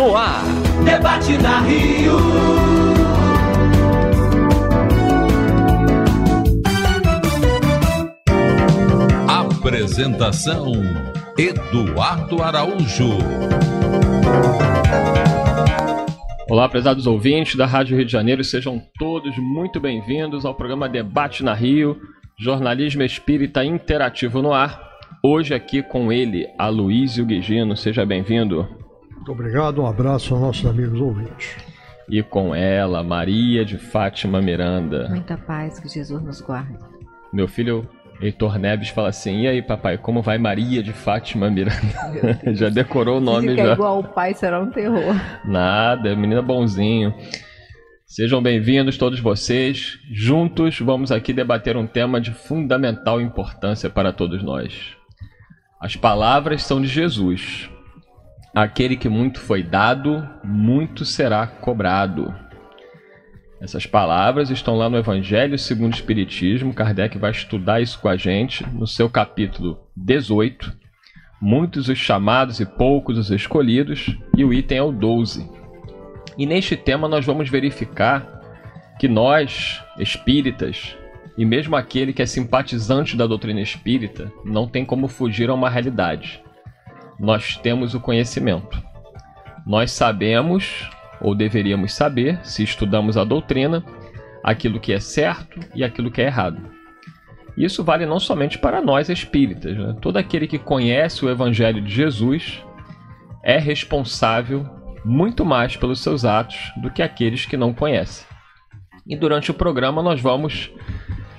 no ar. Debate na Rio. Apresentação: Eduardo Araújo. Olá, prezados ouvintes da Rádio Rio de Janeiro, sejam todos muito bem-vindos ao programa Debate na Rio, jornalismo espírita interativo no ar. Hoje aqui com ele, Aloysio Guigino. Seja bem-vindo. Muito obrigado, um abraço aos nossos amigos ouvintes. E com ela, Maria de Fátima Miranda. Muita paz, que Jesus nos guarde. Meu filho Heitor Neves fala assim: e aí, papai, como vai Maria de Fátima Miranda? já decorou o nome é já. É igual o pai será um terror. Nada, é menina bonzinho. Sejam bem-vindos todos vocês. Juntos vamos aqui debater um tema de fundamental importância para todos nós. As palavras são de Jesus. Aquele que muito foi dado, muito será cobrado. Essas palavras estão lá no Evangelho segundo o Espiritismo. Kardec vai estudar isso com a gente no seu capítulo 18. Muitos os chamados e poucos os escolhidos, e o item é o 12. E neste tema nós vamos verificar que nós, espíritas, e mesmo aquele que é simpatizante da doutrina espírita, não tem como fugir a uma realidade nós temos o conhecimento. Nós sabemos, ou deveríamos saber, se estudamos a doutrina, aquilo que é certo e aquilo que é errado. Isso vale não somente para nós espíritas. Né? Todo aquele que conhece o Evangelho de Jesus é responsável muito mais pelos seus atos do que aqueles que não conhecem. E durante o programa nós vamos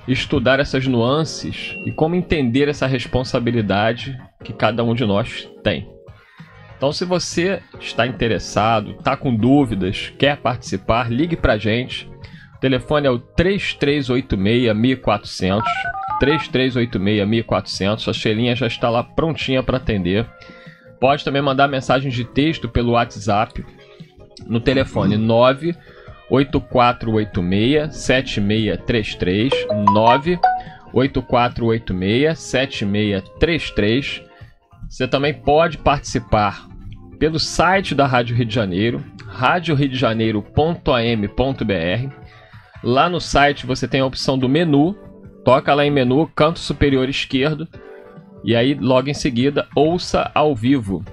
estudar essas nuances e como entender essa responsabilidade que cada um de nós tem. Então, se você está interessado, está com dúvidas, quer participar, ligue para a gente. O telefone é o 3386-1400. 3386-1400. A Xelinha já está lá prontinha para atender. Pode também mandar mensagens de texto pelo WhatsApp no telefone 9 8486 7633 9 7633. Você também pode participar pelo site da Rádio Rio de Janeiro, radioriodejaneiro.am.br. Lá no site você tem a opção do menu, toca lá em menu, canto superior esquerdo, e aí logo em seguida ouça ao vivo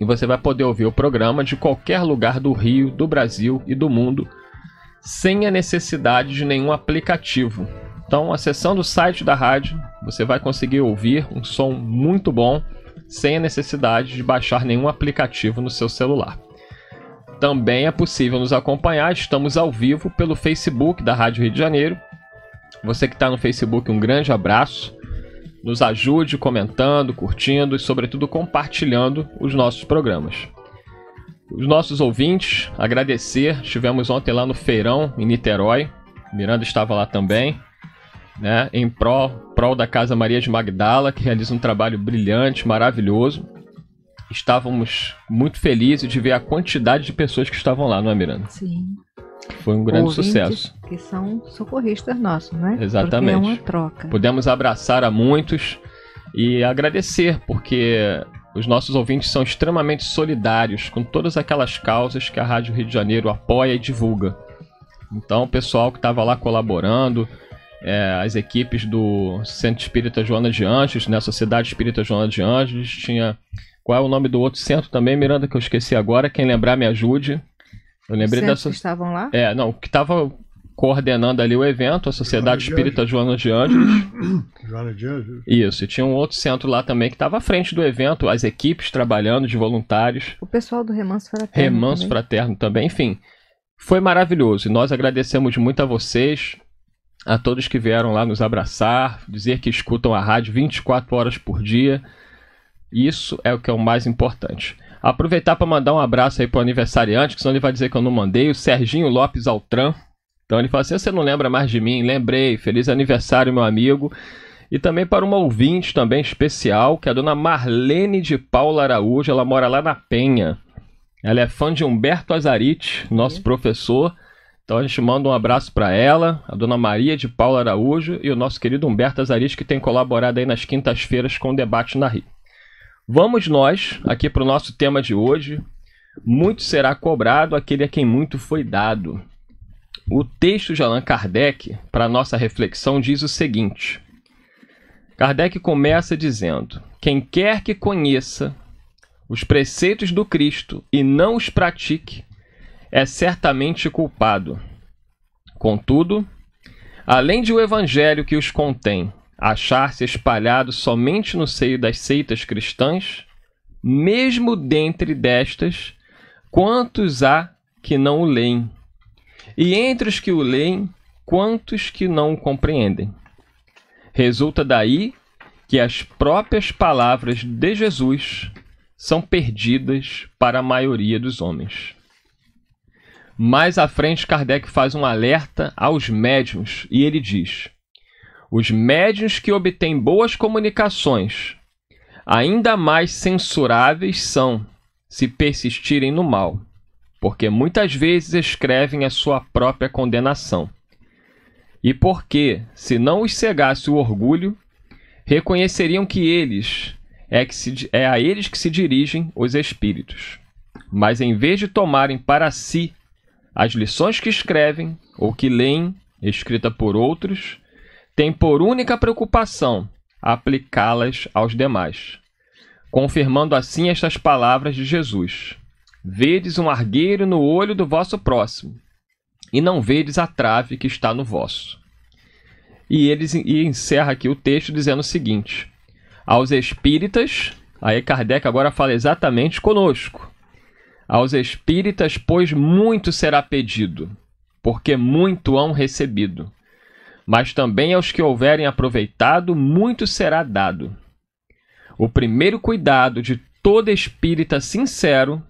e você vai poder ouvir o programa de qualquer lugar do Rio, do Brasil e do mundo, sem a necessidade de nenhum aplicativo. Então, acessando o site da rádio, você vai conseguir ouvir um som muito bom, sem a necessidade de baixar nenhum aplicativo no seu celular. Também é possível nos acompanhar, estamos ao vivo pelo Facebook da Rádio Rio de Janeiro. Você que está no Facebook, um grande abraço. Nos ajude comentando, curtindo e, sobretudo, compartilhando os nossos programas. Os nossos ouvintes, agradecer. Estivemos ontem lá no Feirão, em Niterói. Miranda estava lá também. Né, em prol, prol da Casa Maria de Magdala, que realiza um trabalho brilhante, maravilhoso. Estávamos muito felizes de ver a quantidade de pessoas que estavam lá, não é, Miranda? Sim. Foi um grande sucesso. Que são socorristas nossos, né? Exatamente. Porque é uma troca. Pudemos abraçar a muitos e agradecer, porque os nossos ouvintes são extremamente solidários com todas aquelas causas que a Rádio Rio de Janeiro apoia e divulga. Então, o pessoal que estava lá colaborando, é, as equipes do Centro Espírita Joana de Anjos, né, Sociedade Espírita Joana de Anjos, tinha. Qual é o nome do outro centro também, Miranda, que eu esqueci agora? Quem lembrar, me ajude. Eu lembrei da so... que estavam lá? É, não, que estava coordenando ali o evento, a Sociedade Joana Espírita Joana de Anjos. Joana de Anjos. Isso, e tinha um outro centro lá também que estava à frente do evento, as equipes trabalhando, de voluntários. O pessoal do Remanso Fraterno. Remanso também. Fraterno também, enfim. Foi maravilhoso e nós agradecemos muito a vocês, a todos que vieram lá nos abraçar, dizer que escutam a rádio 24 horas por dia. Isso é o que é o mais importante. Aproveitar para mandar um abraço aí pro aniversariante, que senão ele vai dizer que eu não mandei, o Serginho Lopes Altran. Então ele fala assim: ah, você não lembra mais de mim? Lembrei, feliz aniversário, meu amigo. E também para uma ouvinte também especial, que é a dona Marlene de Paula Araújo, ela mora lá na Penha. Ela é fã de Humberto Azarite, nosso é. professor. Então a gente manda um abraço para ela, a dona Maria de Paula Araújo e o nosso querido Humberto Azarite, que tem colaborado aí nas quintas-feiras com o debate na Rio. Vamos nós aqui para o nosso tema de hoje. Muito será cobrado aquele a quem muito foi dado. O texto de Allan Kardec, para nossa reflexão, diz o seguinte: Kardec começa dizendo: Quem quer que conheça os preceitos do Cristo e não os pratique, é certamente culpado. Contudo, além de o evangelho que os contém achar-se espalhado somente no seio das seitas cristãs, mesmo dentre destas, quantos há que não o leem? E entre os que o leem, quantos que não o compreendem? Resulta daí que as próprias palavras de Jesus são perdidas para a maioria dos homens. Mais à frente, Kardec faz um alerta aos médiums e ele diz: os médiuns que obtêm boas comunicações, ainda mais censuráveis são se persistirem no mal, porque muitas vezes escrevem a sua própria condenação. E porque, se não os cegasse o orgulho, reconheceriam que eles é, que se, é a eles que se dirigem os espíritos. Mas em vez de tomarem para si as lições que escrevem ou que leem, escrita por outros, tem por única preocupação aplicá-las aos demais. Confirmando assim estas palavras de Jesus: Vedes um argueiro no olho do vosso próximo, e não vedes a trave que está no vosso. E ele encerra aqui o texto dizendo o seguinte: Aos espíritas, aí Kardec agora fala exatamente conosco. Aos espíritas, pois muito será pedido, porque muito hão recebido mas também aos que houverem aproveitado, muito será dado. O primeiro cuidado de todo espírita sincero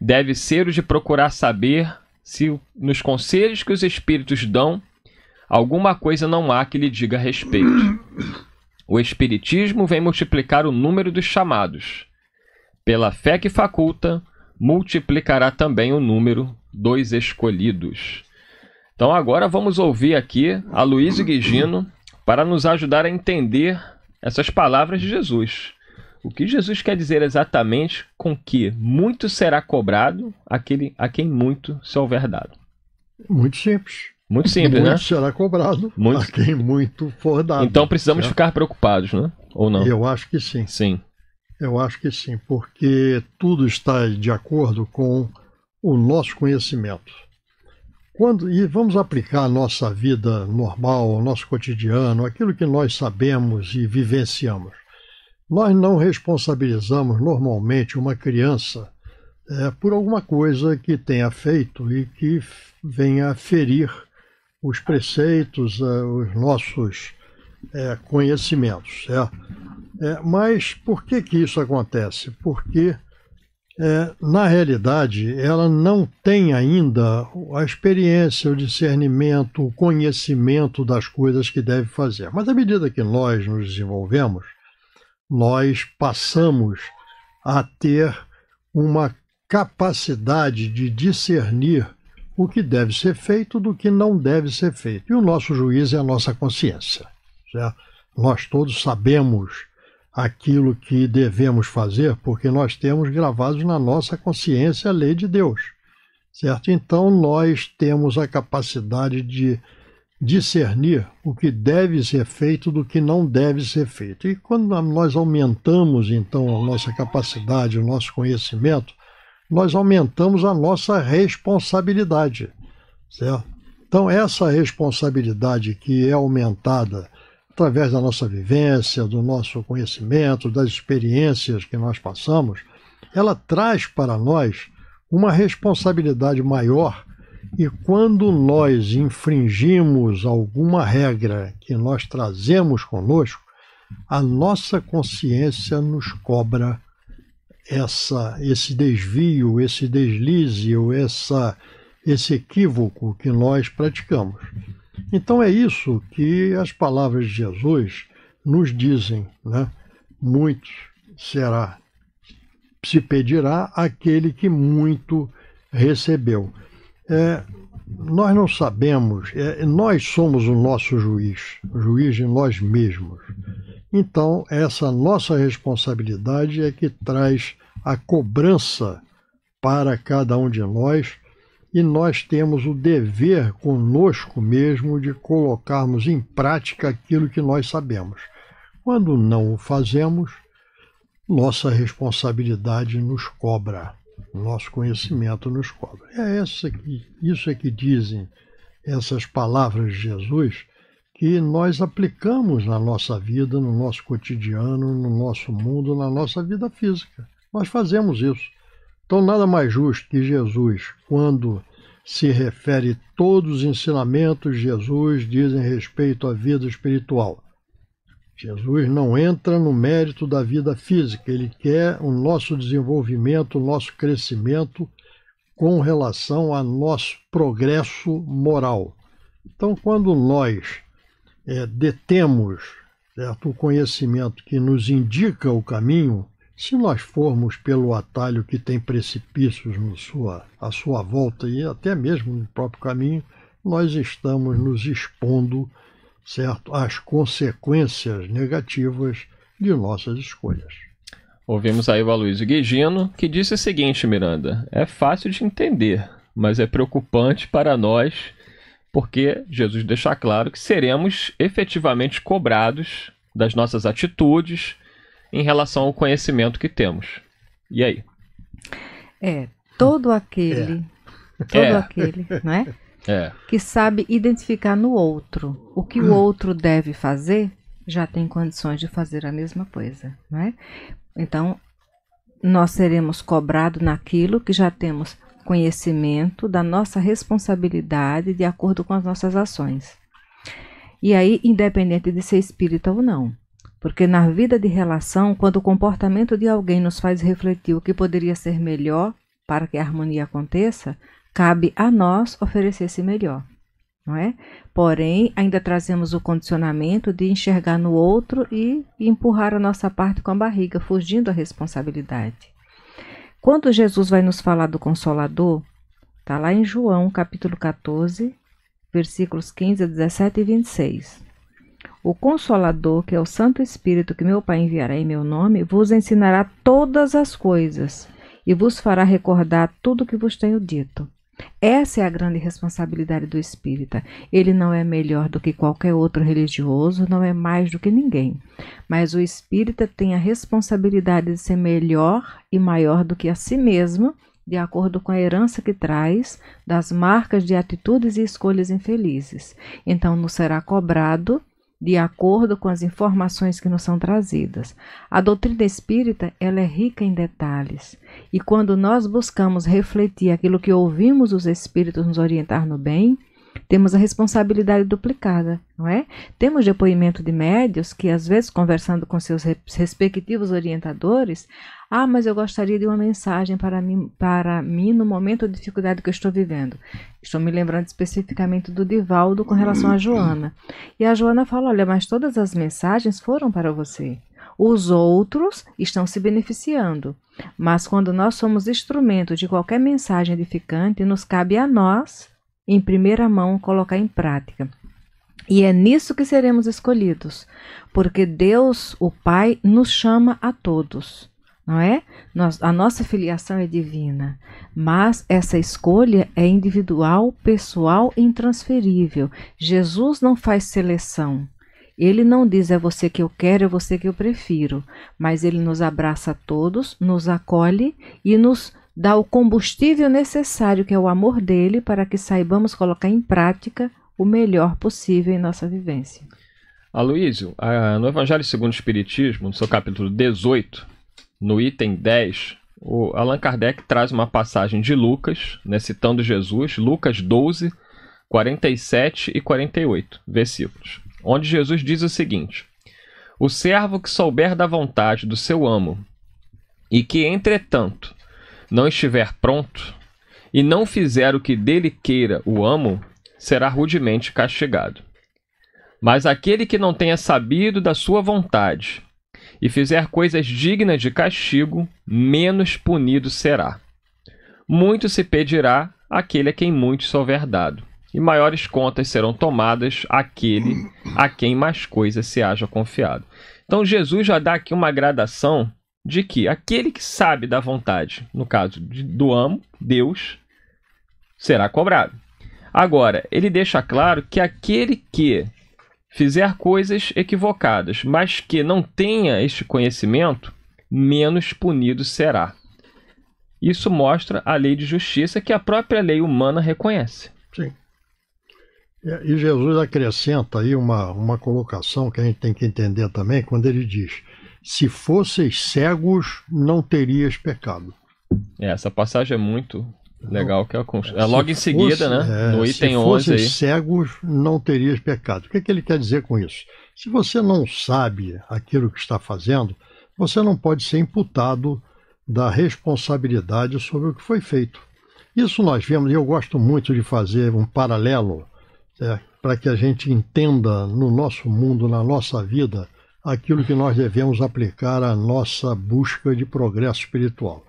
deve ser o de procurar saber se nos conselhos que os espíritos dão alguma coisa não há que lhe diga a respeito. O espiritismo vem multiplicar o número dos chamados. Pela fé que faculta, multiplicará também o número dos escolhidos. Então agora vamos ouvir aqui a Luiz Guigino para nos ajudar a entender essas palavras de Jesus. O que Jesus quer dizer exatamente com que muito será cobrado aquele a quem muito se houver dado? Muito simples. Muito simples, muito né? Muito será cobrado muito... a quem muito for dado. Então precisamos certo? ficar preocupados, né? Ou não? Eu acho que sim. Sim. Eu acho que sim, porque tudo está de acordo com o nosso conhecimento. Quando, e vamos aplicar a nossa vida normal, o nosso cotidiano, aquilo que nós sabemos e vivenciamos. Nós não responsabilizamos normalmente uma criança é, por alguma coisa que tenha feito e que venha ferir os preceitos, é, os nossos é, conhecimentos. É, mas por que, que isso acontece? Porque é, na realidade, ela não tem ainda a experiência, o discernimento, o conhecimento das coisas que deve fazer. Mas à medida que nós nos desenvolvemos, nós passamos a ter uma capacidade de discernir o que deve ser feito do que não deve ser feito. E o nosso juiz é a nossa consciência. Certo? Nós todos sabemos aquilo que devemos fazer, porque nós temos gravados na nossa consciência a lei de Deus, certo? Então nós temos a capacidade de discernir o que deve ser feito do que não deve ser feito. E quando nós aumentamos então a nossa capacidade, o nosso conhecimento, nós aumentamos a nossa responsabilidade, certo? Então essa responsabilidade que é aumentada através da nossa vivência, do nosso conhecimento, das experiências que nós passamos, ela traz para nós uma responsabilidade maior. E quando nós infringimos alguma regra que nós trazemos conosco, a nossa consciência nos cobra essa esse desvio, esse deslize ou essa esse equívoco que nós praticamos. Então é isso que as palavras de Jesus nos dizem, né? Muito será, se pedirá aquele que muito recebeu. É, nós não sabemos, é, nós somos o nosso juiz, o juiz de nós mesmos. Então, essa nossa responsabilidade é que traz a cobrança para cada um de nós e nós temos o dever conosco mesmo de colocarmos em prática aquilo que nós sabemos. Quando não o fazemos, nossa responsabilidade nos cobra, nosso conhecimento nos cobra. É essa que, isso é que dizem essas palavras de Jesus que nós aplicamos na nossa vida, no nosso cotidiano, no nosso mundo, na nossa vida física. Nós fazemos isso. Então, nada mais justo que Jesus, quando se refere todos os ensinamentos de Jesus dizem respeito à vida espiritual. Jesus não entra no mérito da vida física, ele quer o nosso desenvolvimento, o nosso crescimento com relação ao nosso progresso moral. Então, quando nós é, detemos certo, o conhecimento que nos indica o caminho, se nós formos pelo atalho que tem precipícios no sua, à sua volta e até mesmo no próprio caminho, nós estamos nos expondo certo, às consequências negativas de nossas escolhas. Ouvimos aí o Aloysio Guigino, que disse o seguinte, Miranda: é fácil de entender, mas é preocupante para nós, porque Jesus deixa claro que seremos efetivamente cobrados das nossas atitudes, em relação ao conhecimento que temos. E aí? É, todo aquele, é. todo é. aquele, não é? É. Que sabe identificar no outro o que o outro deve fazer, já tem condições de fazer a mesma coisa, não é? Então, nós seremos cobrados naquilo que já temos conhecimento da nossa responsabilidade de acordo com as nossas ações. E aí, independente de ser espírita ou não. Porque na vida de relação, quando o comportamento de alguém nos faz refletir o que poderia ser melhor para que a harmonia aconteça, cabe a nós oferecer-se melhor, não é? Porém, ainda trazemos o condicionamento de enxergar no outro e empurrar a nossa parte com a barriga, fugindo da responsabilidade. Quando Jesus vai nos falar do consolador, está lá em João, capítulo 14, versículos 15 a 17 e 26. O Consolador, que é o Santo Espírito que meu Pai enviará em meu nome, vos ensinará todas as coisas e vos fará recordar tudo o que vos tenho dito. Essa é a grande responsabilidade do espírita. Ele não é melhor do que qualquer outro religioso, não é mais do que ninguém. Mas o espírita tem a responsabilidade de ser melhor e maior do que a si mesmo, de acordo com a herança que traz das marcas de atitudes e escolhas infelizes. Então, nos será cobrado de acordo com as informações que nos são trazidas. A doutrina espírita, ela é rica em detalhes, e quando nós buscamos refletir aquilo que ouvimos os espíritos nos orientar no bem, temos a responsabilidade duplicada, não é? Temos depoimento de médios que, às vezes, conversando com seus respectivos orientadores, ah, mas eu gostaria de uma mensagem para mim, para mim no momento de dificuldade que eu estou vivendo. Estou me lembrando especificamente do Divaldo com relação a Joana. E a Joana fala: olha, mas todas as mensagens foram para você. Os outros estão se beneficiando. Mas quando nós somos instrumento de qualquer mensagem edificante, nos cabe a nós em primeira mão colocar em prática. E é nisso que seremos escolhidos, porque Deus, o Pai, nos chama a todos, não é? Nós, a nossa filiação é divina, mas essa escolha é individual, pessoal e intransferível. Jesus não faz seleção. Ele não diz é você que eu quero, é você que eu prefiro, mas ele nos abraça a todos, nos acolhe e nos dá o combustível necessário, que é o amor dele, para que saibamos colocar em prática o melhor possível em nossa vivência. Aloísio, no Evangelho segundo o Espiritismo, no seu capítulo 18, no item 10, o Allan Kardec traz uma passagem de Lucas, né, citando Jesus, Lucas 12, 47 e 48 versículos, onde Jesus diz o seguinte: O servo que souber da vontade do seu amo e que, entretanto, não estiver pronto e não fizer o que dele queira o amo, será rudemente castigado. Mas aquele que não tenha sabido da sua vontade e fizer coisas dignas de castigo, menos punido será. Muito se pedirá àquele a quem muito souber dado, e maiores contas serão tomadas àquele a quem mais coisa se haja confiado. Então Jesus já dá aqui uma gradação de que aquele que sabe da vontade, no caso de, do amo, Deus, será cobrado. Agora, ele deixa claro que aquele que fizer coisas equivocadas, mas que não tenha este conhecimento, menos punido será. Isso mostra a lei de justiça que a própria lei humana reconhece. Sim. É, e Jesus acrescenta aí uma, uma colocação que a gente tem que entender também quando ele diz: se fosseis cegos, não terias pecado. É, essa passagem é muito legal, que é, é logo em seguida, fosse, né? É, no item 11 Se fosseis cegos, não terias pecado. O que, é que ele quer dizer com isso? Se você não sabe aquilo que está fazendo, você não pode ser imputado da responsabilidade sobre o que foi feito. Isso nós vemos, e eu gosto muito de fazer um paralelo é, para que a gente entenda no nosso mundo, na nossa vida, aquilo que nós devemos aplicar à nossa busca de progresso espiritual.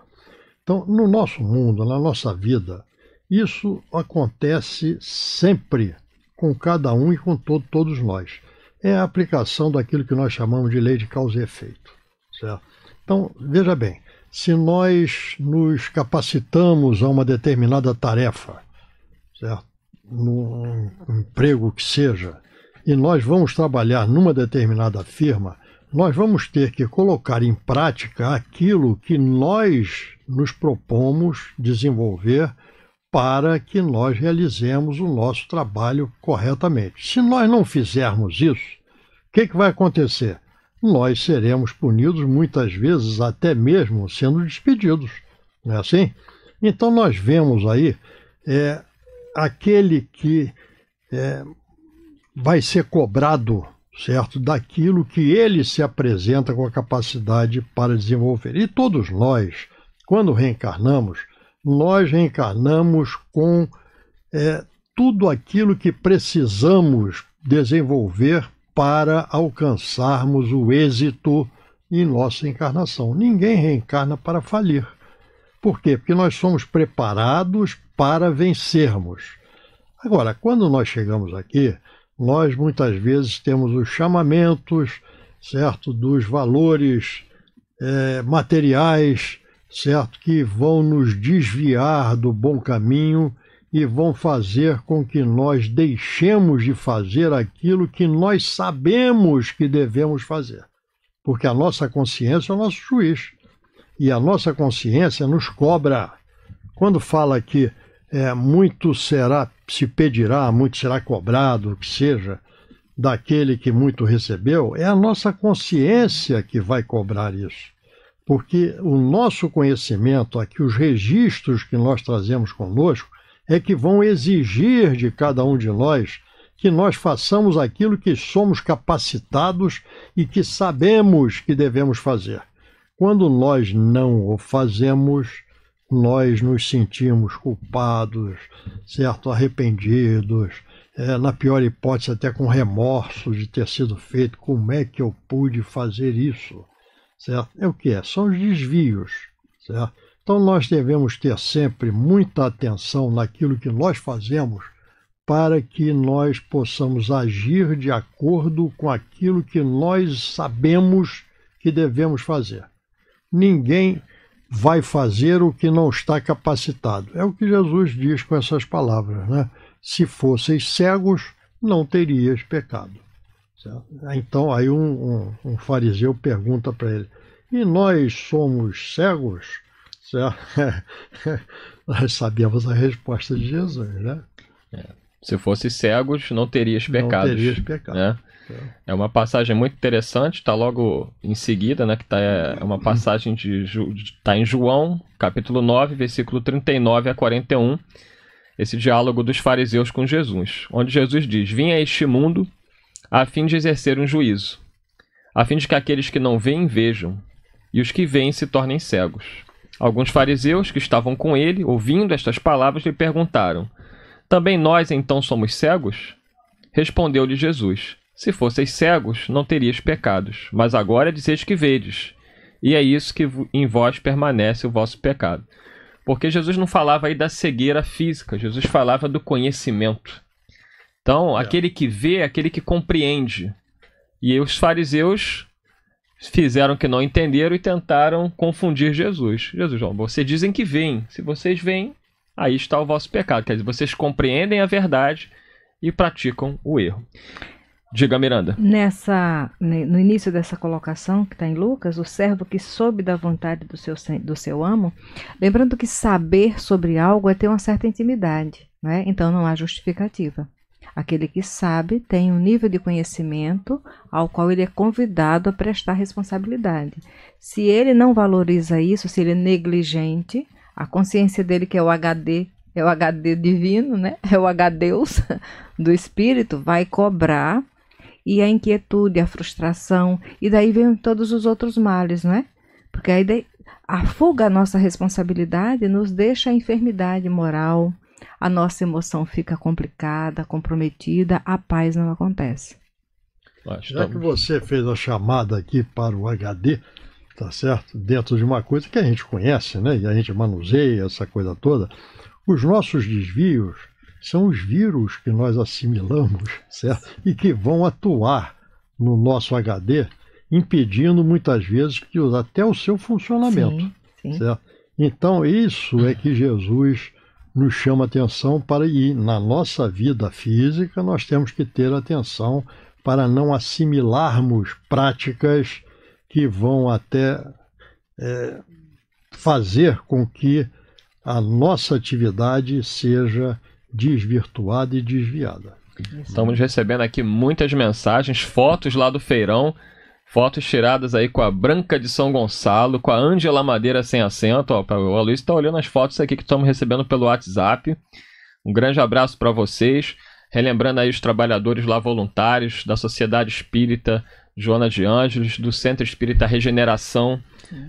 Então, no nosso mundo, na nossa vida, isso acontece sempre com cada um e com todo, todos nós. É a aplicação daquilo que nós chamamos de lei de causa e efeito. Certo? Então, veja bem, se nós nos capacitamos a uma determinada tarefa, certo? num emprego que seja, e nós vamos trabalhar numa determinada firma, nós vamos ter que colocar em prática aquilo que nós nos propomos desenvolver para que nós realizemos o nosso trabalho corretamente. Se nós não fizermos isso, o que, é que vai acontecer? Nós seremos punidos, muitas vezes até mesmo sendo despedidos, não é assim? Então nós vemos aí é, aquele que é, vai ser cobrado, certo, daquilo que ele se apresenta com a capacidade para desenvolver. E todos nós, quando reencarnamos, nós reencarnamos com é, tudo aquilo que precisamos desenvolver para alcançarmos o êxito em nossa encarnação. Ninguém reencarna para falir. Por quê? Porque nós somos preparados para vencermos. Agora, quando nós chegamos aqui, nós muitas vezes temos os chamamentos, certo, dos valores é, materiais, certo, que vão nos desviar do bom caminho e vão fazer com que nós deixemos de fazer aquilo que nós sabemos que devemos fazer. Porque a nossa consciência é o nosso juiz. E a nossa consciência nos cobra. Quando fala que é, muito será se pedirá, muito será cobrado, o que seja, daquele que muito recebeu, é a nossa consciência que vai cobrar isso. Porque o nosso conhecimento, aqui os registros que nós trazemos conosco, é que vão exigir de cada um de nós que nós façamos aquilo que somos capacitados e que sabemos que devemos fazer. Quando nós não o fazemos, nós nos sentimos culpados, certo? Arrependidos, é, na pior hipótese, até com remorso de ter sido feito. Como é que eu pude fazer isso? Certo? É o que é? São os desvios, certo? Então nós devemos ter sempre muita atenção naquilo que nós fazemos para que nós possamos agir de acordo com aquilo que nós sabemos que devemos fazer. Ninguém vai fazer o que não está capacitado. É o que Jesus diz com essas palavras, né? Se fosseis cegos, não terias pecado. Então, aí um, um, um fariseu pergunta para ele: e nós somos cegos? nós sabíamos a resposta de Jesus, né? É. Se fosse cegos, não terias pecado Não terias pecado. Né? É uma passagem muito interessante, está logo em seguida, né? Que tá, é, é uma passagem de. Está em João, capítulo 9, versículo 39 a 41. Esse diálogo dos fariseus com Jesus, onde Jesus diz: Vim a este mundo a fim de exercer um juízo, a fim de que aqueles que não veem vejam, e os que veem se tornem cegos. Alguns fariseus que estavam com ele, ouvindo estas palavras, lhe perguntaram: Também nós então somos cegos? Respondeu-lhe Jesus. Se fosseis cegos, não terias pecados, mas agora dizeis que vedes, e é isso que em vós permanece o vosso pecado. Porque Jesus não falava aí da cegueira física, Jesus falava do conhecimento. Então, é. aquele que vê é aquele que compreende. E os fariseus fizeram que não entenderam e tentaram confundir Jesus. Jesus, ó, vocês dizem que vêm. Se vocês veem, aí está o vosso pecado. Quer dizer, vocês compreendem a verdade e praticam o erro. Diga, Miranda. Nessa, no início dessa colocação que está em Lucas, o servo que soube da vontade do seu, do seu amo, lembrando que saber sobre algo é ter uma certa intimidade, né? então não há justificativa. Aquele que sabe tem um nível de conhecimento ao qual ele é convidado a prestar responsabilidade. Se ele não valoriza isso, se ele é negligente, a consciência dele, que é o HD, é o HD divino, né? é o HDus do espírito, vai cobrar e a inquietude, a frustração, e daí vem todos os outros males, né? Porque aí a fuga à nossa responsabilidade nos deixa a enfermidade moral, a nossa emoção fica complicada, comprometida, a paz não acontece. Já que você fez a chamada aqui para o HD, tá certo? Dentro de uma coisa que a gente conhece, né? E a gente manuseia essa coisa toda. Os nossos desvios são os vírus que nós assimilamos, certo? E que vão atuar no nosso HD, impedindo muitas vezes que até o seu funcionamento, sim, sim. certo? Então, isso é que Jesus nos chama atenção para ir na nossa vida física, nós temos que ter atenção para não assimilarmos práticas que vão até é, fazer com que a nossa atividade seja desvirtuada e desviada. Estamos recebendo aqui muitas mensagens, fotos lá do feirão, fotos tiradas aí com a Branca de São Gonçalo, com a Ângela Madeira sem acento. o Luiz está olhando as fotos aqui que estamos recebendo pelo WhatsApp. Um grande abraço para vocês. Relembrando aí os trabalhadores lá voluntários da Sociedade Espírita Joana de Ângeles, do Centro Espírita Regeneração.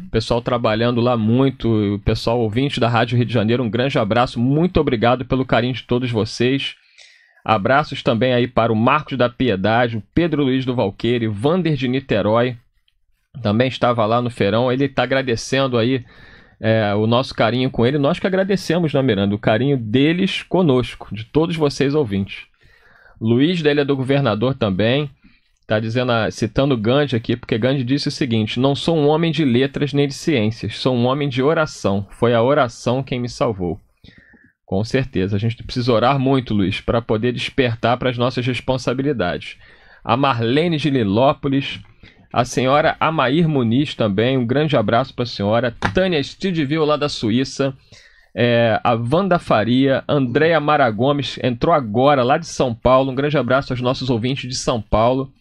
O pessoal trabalhando lá muito, o pessoal ouvinte da Rádio Rio de Janeiro, um grande abraço, muito obrigado pelo carinho de todos vocês. Abraços também aí para o Marcos da Piedade, o Pedro Luiz do Valqueire, Vander de Niterói, também estava lá no Feirão. Ele está agradecendo aí é, o nosso carinho com ele. Nós que agradecemos, né, Miranda? O carinho deles conosco, de todos vocês ouvintes. Luiz da Ilha do Governador também. Tá dizendo, citando Gandhi aqui, porque Gandhi disse o seguinte: Não sou um homem de letras nem de ciências, sou um homem de oração. Foi a oração quem me salvou. Com certeza, a gente precisa orar muito, Luiz, para poder despertar para as nossas responsabilidades. A Marlene de Lilópolis, a senhora Amair Muniz também, um grande abraço para a senhora. Tânia Stidville, lá da Suíça. É, a Wanda Faria, Andréa Mara Gomes, entrou agora lá de São Paulo. Um grande abraço aos nossos ouvintes de São Paulo.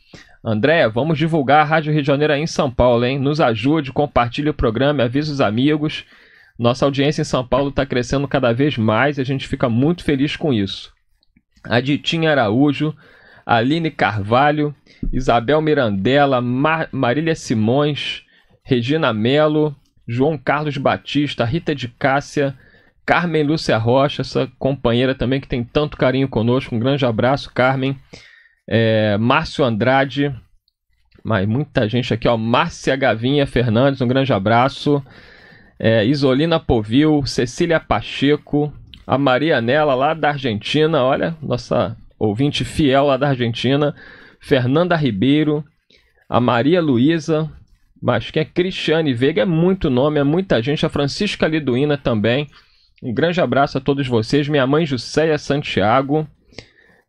Andréia, vamos divulgar a Rádio Rio de Janeiro em São Paulo, hein? Nos ajude, compartilhe o programa, avise os amigos. Nossa audiência em São Paulo está crescendo cada vez mais e a gente fica muito feliz com isso. A Ditinha Araújo, Aline Carvalho, Isabel Mirandela, Mar Marília Simões, Regina Melo, João Carlos Batista, Rita de Cássia, Carmen Lúcia Rocha, essa companheira também que tem tanto carinho conosco. Um grande abraço, Carmen. É, Márcio Andrade, mas muita gente aqui, ó. Márcia Gavinha Fernandes, um grande abraço. É, Isolina Povil, Cecília Pacheco, a Maria Nela, lá da Argentina, olha, nossa ouvinte fiel lá da Argentina. Fernanda Ribeiro, a Maria Luísa, mas quem é Cristiane Veiga é muito nome, é muita gente. A Francisca Liduína também. Um grande abraço a todos vocês. Minha mãe Juséia Santiago.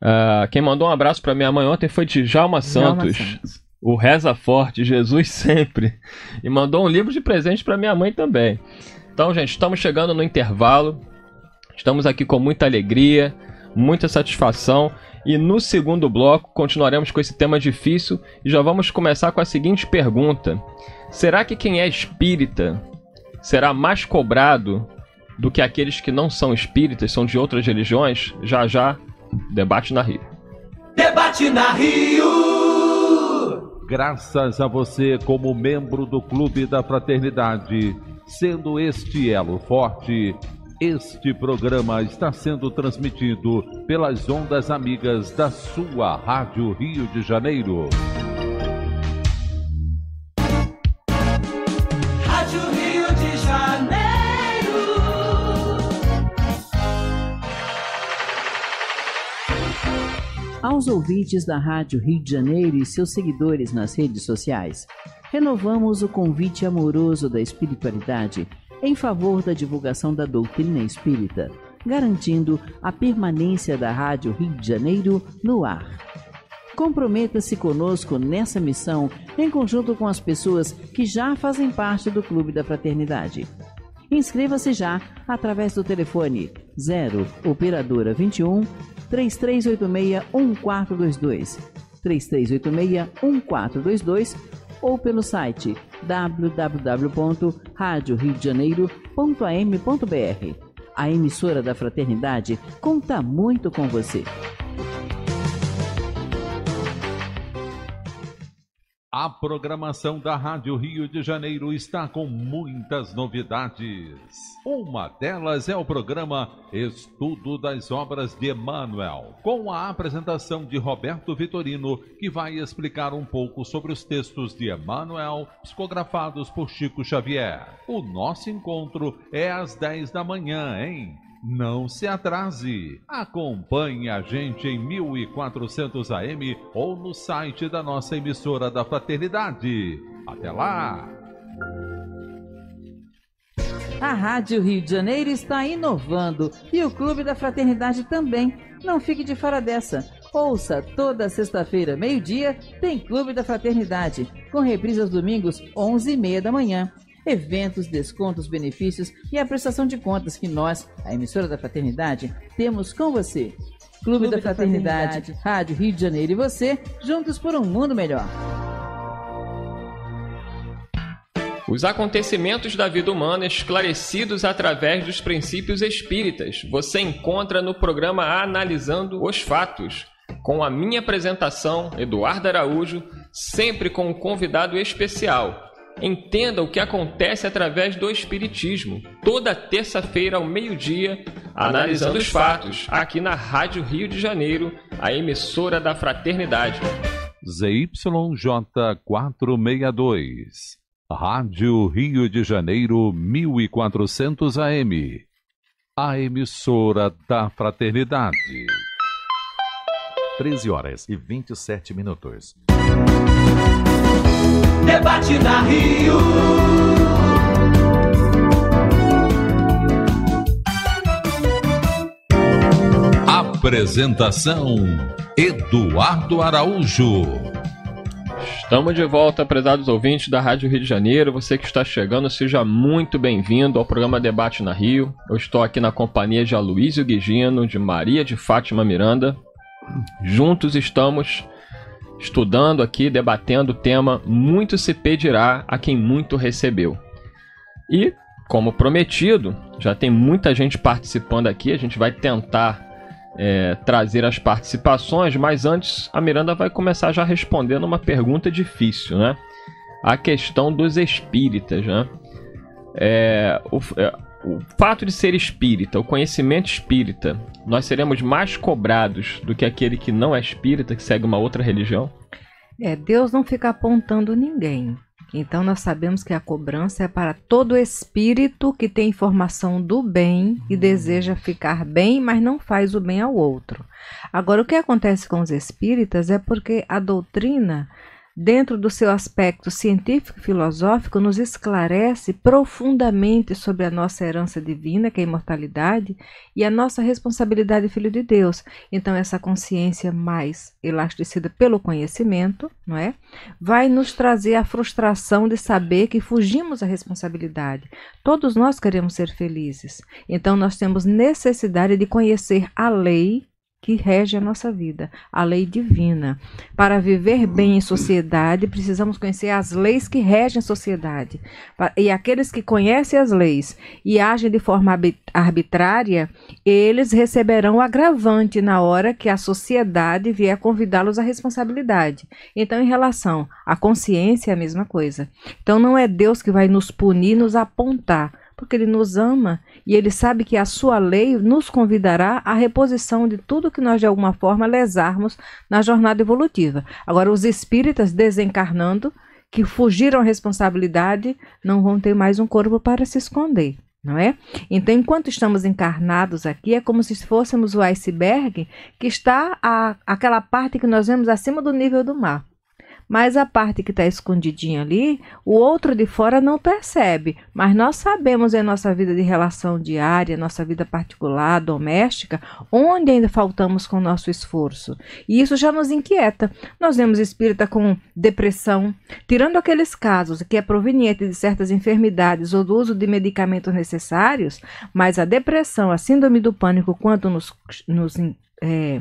Uh, quem mandou um abraço para minha mãe ontem foi Djalma Santos. Djalma Santos. O Reza Forte, Jesus Sempre. E mandou um livro de presente para minha mãe também. Então, gente, estamos chegando no intervalo. Estamos aqui com muita alegria, muita satisfação. E no segundo bloco continuaremos com esse tema difícil e já vamos começar com a seguinte pergunta: Será que quem é espírita será mais cobrado do que aqueles que não são espíritas, são de outras religiões? Já já Debate na Rio. Debate na Rio! Graças a você, como membro do Clube da Fraternidade, sendo este elo forte, este programa está sendo transmitido pelas ondas amigas da sua Rádio Rio de Janeiro. aos ouvintes da Rádio Rio de Janeiro e seus seguidores nas redes sociais. Renovamos o convite amoroso da espiritualidade em favor da divulgação da doutrina espírita, garantindo a permanência da Rádio Rio de Janeiro no ar. Comprometa-se conosco nessa missão em conjunto com as pessoas que já fazem parte do Clube da Fraternidade. Inscreva-se já através do telefone 0 Operadora 21 3386 1422, 3386 1422 ou pelo site www.radioriodejaneiro.am.br. A emissora da Fraternidade conta muito com você. A programação da Rádio Rio de Janeiro está com muitas novidades. Uma delas é o programa Estudo das Obras de Emmanuel, com a apresentação de Roberto Vitorino, que vai explicar um pouco sobre os textos de Emmanuel psicografados por Chico Xavier. O nosso encontro é às 10 da manhã, hein? Não se atrase. Acompanhe a gente em 1400 AM ou no site da nossa emissora da Fraternidade. Até lá! A Rádio Rio de Janeiro está inovando e o Clube da Fraternidade também. Não fique de fora dessa. Ouça toda sexta-feira, meio-dia, tem Clube da Fraternidade, com reprise aos domingos, 11h30 da manhã. Eventos, descontos, benefícios e a prestação de contas que nós, a emissora da Fraternidade, temos com você. Clube, Clube da, da Fraternidade, Rádio Rio de Janeiro e você, juntos por um mundo melhor. Os acontecimentos da vida humana esclarecidos através dos princípios espíritas você encontra no programa Analisando os Fatos, com a minha apresentação, Eduardo Araújo, sempre com um convidado especial. Entenda o que acontece através do Espiritismo, toda terça-feira ao meio-dia, analisando os fatos, aqui na Rádio Rio de Janeiro, a emissora da Fraternidade. ZYJ 462. Rádio Rio de Janeiro 1400 AM. A emissora da Fraternidade. 13 horas e 27 minutos. Debate na Rio. Apresentação: Eduardo Araújo. Estamos de volta, prezados ouvintes da Rádio Rio de Janeiro. Você que está chegando, seja muito bem-vindo ao programa Debate na Rio. Eu estou aqui na companhia de Aloysio Guigino, de Maria de Fátima Miranda. Juntos estamos estudando aqui, debatendo o tema Muito se pedirá a quem muito recebeu. E, como prometido, já tem muita gente participando aqui, a gente vai tentar é, trazer as participações, mas antes a Miranda vai começar já respondendo uma pergunta difícil, né? A questão dos espíritas, né? É, o, é, o fato de ser espírita, o conhecimento espírita, nós seremos mais cobrados do que aquele que não é espírita, que segue uma outra religião? É, Deus não fica apontando ninguém. Então, nós sabemos que a cobrança é para todo espírito que tem informação do bem e hum. deseja ficar bem, mas não faz o bem ao outro. Agora, o que acontece com os espíritas é porque a doutrina dentro do seu aspecto científico e filosófico, nos esclarece profundamente sobre a nossa herança divina, que é a imortalidade, e a nossa responsabilidade, filho de Deus. Então, essa consciência mais elasticida pelo conhecimento, não é? Vai nos trazer a frustração de saber que fugimos à responsabilidade. Todos nós queremos ser felizes. Então, nós temos necessidade de conhecer a lei que rege a nossa vida, a lei divina. Para viver bem em sociedade, precisamos conhecer as leis que regem a sociedade. E aqueles que conhecem as leis e agem de forma arbitrária, eles receberão agravante na hora que a sociedade vier convidá-los à responsabilidade. Então, em relação à consciência, é a mesma coisa. Então, não é Deus que vai nos punir, nos apontar porque Ele nos ama e Ele sabe que a Sua lei nos convidará à reposição de tudo que nós de alguma forma lesarmos na jornada evolutiva. Agora, os espíritas desencarnando, que fugiram à responsabilidade, não vão ter mais um corpo para se esconder. Não é? Então, enquanto estamos encarnados aqui, é como se fôssemos o iceberg que está a, aquela parte que nós vemos acima do nível do mar mas a parte que está escondidinha ali, o outro de fora não percebe. Mas nós sabemos em nossa vida de relação diária, nossa vida particular, doméstica, onde ainda faltamos com o nosso esforço. E isso já nos inquieta. Nós vemos espírita com depressão, tirando aqueles casos que é proveniente de certas enfermidades ou do uso de medicamentos necessários, mas a depressão, a síndrome do pânico, quando nos, nos é,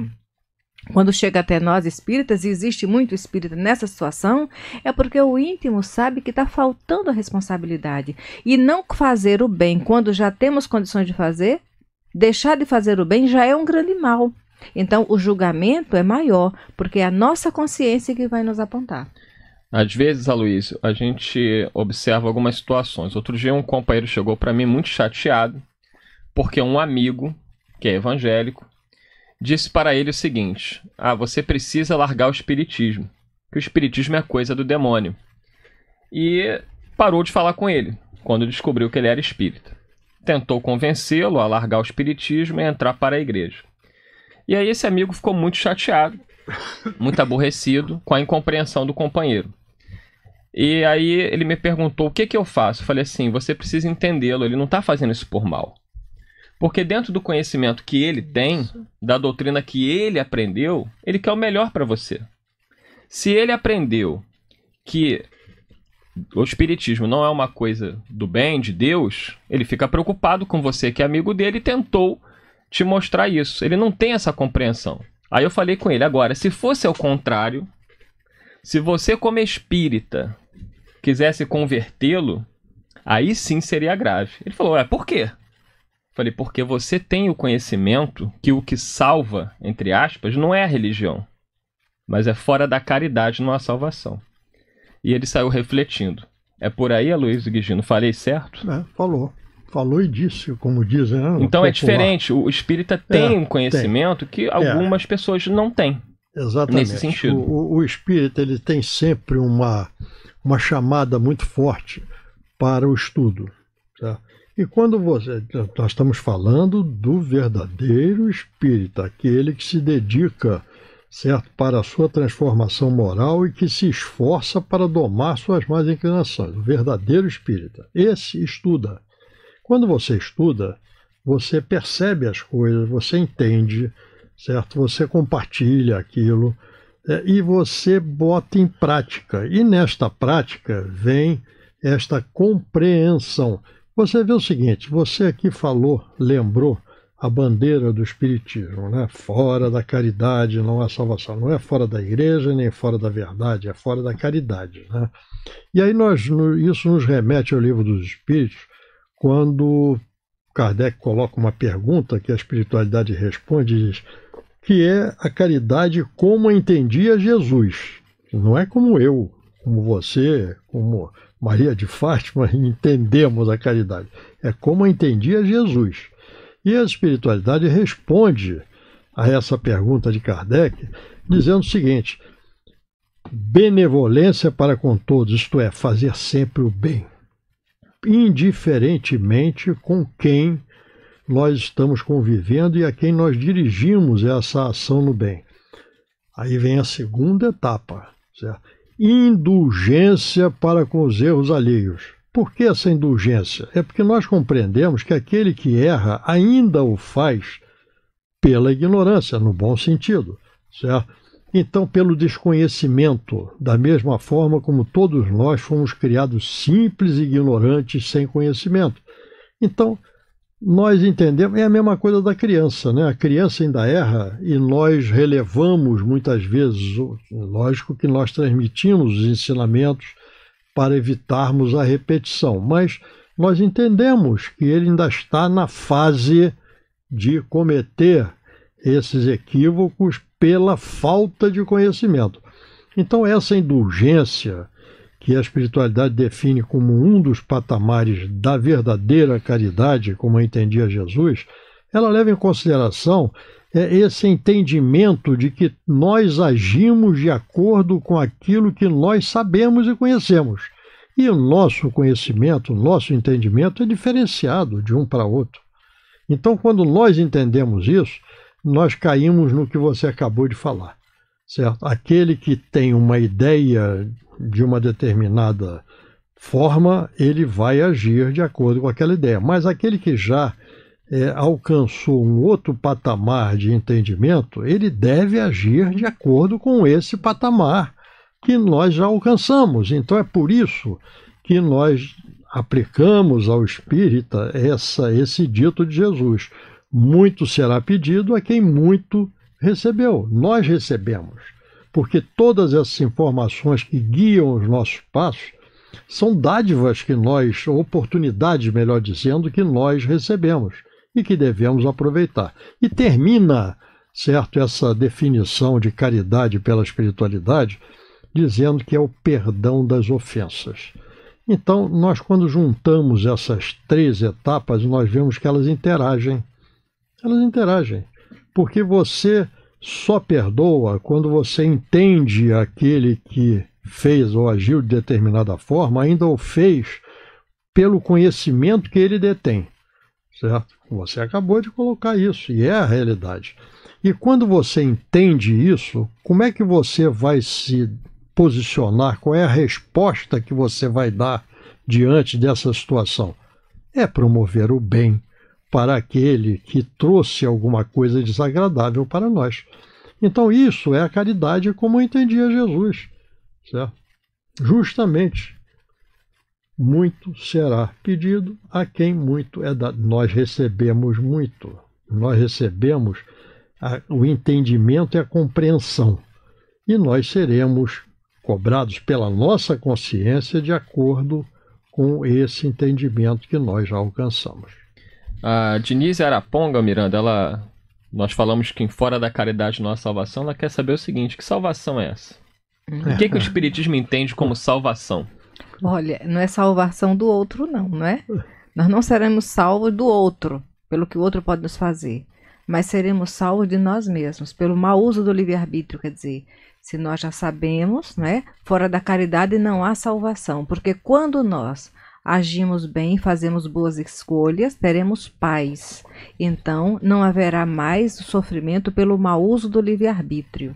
quando chega até nós espíritas, e existe muito espírita nessa situação, é porque o íntimo sabe que está faltando a responsabilidade. E não fazer o bem quando já temos condições de fazer, deixar de fazer o bem já é um grande mal. Então o julgamento é maior, porque é a nossa consciência que vai nos apontar. Às vezes, Aloysio, a gente observa algumas situações. Outro dia um companheiro chegou para mim muito chateado, porque um amigo, que é evangélico, disse para ele o seguinte: Ah, você precisa largar o espiritismo, que o espiritismo é coisa do demônio. E parou de falar com ele quando descobriu que ele era espírita. Tentou convencê-lo a largar o espiritismo e entrar para a igreja. E aí esse amigo ficou muito chateado, muito aborrecido com a incompreensão do companheiro. E aí ele me perguntou o que que eu faço. Eu falei assim, você precisa entendê-lo, ele não está fazendo isso por mal. Porque dentro do conhecimento que ele tem, da doutrina que ele aprendeu, ele quer o melhor para você. Se ele aprendeu que o espiritismo não é uma coisa do bem, de Deus, ele fica preocupado com você que é amigo dele e tentou te mostrar isso. Ele não tem essa compreensão. Aí eu falei com ele agora, se fosse ao contrário, se você como espírita quisesse convertê-lo, aí sim seria grave. Ele falou: "É, por quê?" Falei, porque você tem o conhecimento que o que salva, entre aspas, não é a religião, mas é fora da caridade, não há salvação. E ele saiu refletindo. É por aí, Aloysio Guigino, falei certo? É, falou. Falou e disse, como dizem. Né, então é popular. é diferente. O espírita é, tem é, um conhecimento tem. que algumas é. pessoas não têm. Exatamente. Nesse sentido. O, o espírita ele tem sempre uma, uma chamada muito forte para o estudo. Tá? E quando você. Nós estamos falando do verdadeiro espírita, aquele que se dedica certo? Para a sua transformação moral e que se esforça para domar suas más inclinações. O verdadeiro espírita. Esse estuda. Quando você estuda, você percebe as coisas, você entende, certo? Você compartilha aquilo é, e você bota em prática. E nesta prática vem esta compreensão. Você vê o seguinte, você aqui falou, lembrou a bandeira do Espiritismo, né? Fora da caridade não há salvação. Não é fora da igreja, nem fora da verdade, é fora da caridade. Né? E aí nós, isso nos remete ao livro dos Espíritos, quando Kardec coloca uma pergunta que a espiritualidade responde, diz, que é a caridade como entendia Jesus. Não é como eu, como você, como Maria de Fátima, entendemos a caridade. É como entendia Jesus. E a espiritualidade responde a essa pergunta de Kardec dizendo o seguinte: benevolência para com todos, isto é, fazer sempre o bem, indiferentemente com quem nós estamos convivendo e a quem nós dirigimos essa ação no bem. Aí vem a segunda etapa, certo? indulgência para com os erros alheios. Por que essa indulgência? É porque nós compreendemos que aquele que erra ainda o faz pela ignorância, no bom sentido, certo? Então, pelo desconhecimento, da mesma forma como todos nós fomos criados simples, ignorantes, sem conhecimento. Então, nós entendemos, é a mesma coisa da criança, né? A criança ainda erra e nós relevamos muitas vezes. Lógico que nós transmitimos os ensinamentos para evitarmos a repetição, mas nós entendemos que ele ainda está na fase de cometer esses equívocos pela falta de conhecimento. Então, essa indulgência que a espiritualidade define como um dos patamares da verdadeira caridade, como entendia Jesus, ela leva em consideração é, esse entendimento de que nós agimos de acordo com aquilo que nós sabemos e conhecemos. E o nosso conhecimento, o nosso entendimento é diferenciado de um para outro. Então, quando nós entendemos isso, nós caímos no que você acabou de falar certo? Aquele que tem uma ideia de uma determinada forma, ele vai agir de acordo com aquela ideia. Mas aquele que já é, alcançou um outro patamar de entendimento, ele deve agir de acordo com esse patamar que nós já alcançamos. Então é por isso que nós aplicamos ao espírita essa, esse dito de Jesus: muito será pedido a quem muito recebeu. Nós recebemos porque todas essas informações que guiam os nossos passos são dádivas que nós, oportunidades, melhor dizendo, que nós recebemos e que devemos aproveitar. E termina, certo, essa definição de caridade pela espiritualidade, dizendo que é o perdão das ofensas. Então, nós, quando juntamos essas três etapas, nós vemos que elas interagem. Elas interagem. Porque você só perdoa quando você entende aquele que fez ou agiu de determinada forma, ainda o fez pelo conhecimento que ele detém. Certo? Você acabou de colocar isso e é a realidade. E quando você entende isso, como é que você vai se posicionar? Qual é a resposta que você vai dar diante dessa situação? É promover o bem, para aquele que trouxe alguma coisa desagradável para nós. Então, isso é a caridade como entendia Jesus. Certo? Justamente, muito será pedido a quem muito é dado. Nós recebemos muito. Nós recebemos a, o entendimento e a compreensão. E nós seremos cobrados pela nossa consciência de acordo com esse entendimento que nós já alcançamos. A Denise Araponga, Miranda, ela. Nós falamos que em Fora da Caridade não há salvação. Ela quer saber o seguinte: que salvação é essa? Hum. O que, que o Espiritismo entende como salvação? Olha, não é salvação do outro, não, não é? Nós não seremos salvos do outro, pelo que o outro pode nos fazer, mas seremos salvos de nós mesmos, pelo mau uso do livre-arbítrio, quer dizer, se nós já sabemos, né? Fora da caridade não há salvação, porque quando nós agimos bem, fazemos boas escolhas, teremos paz. Então, não haverá mais sofrimento pelo mau uso do livre-arbítrio.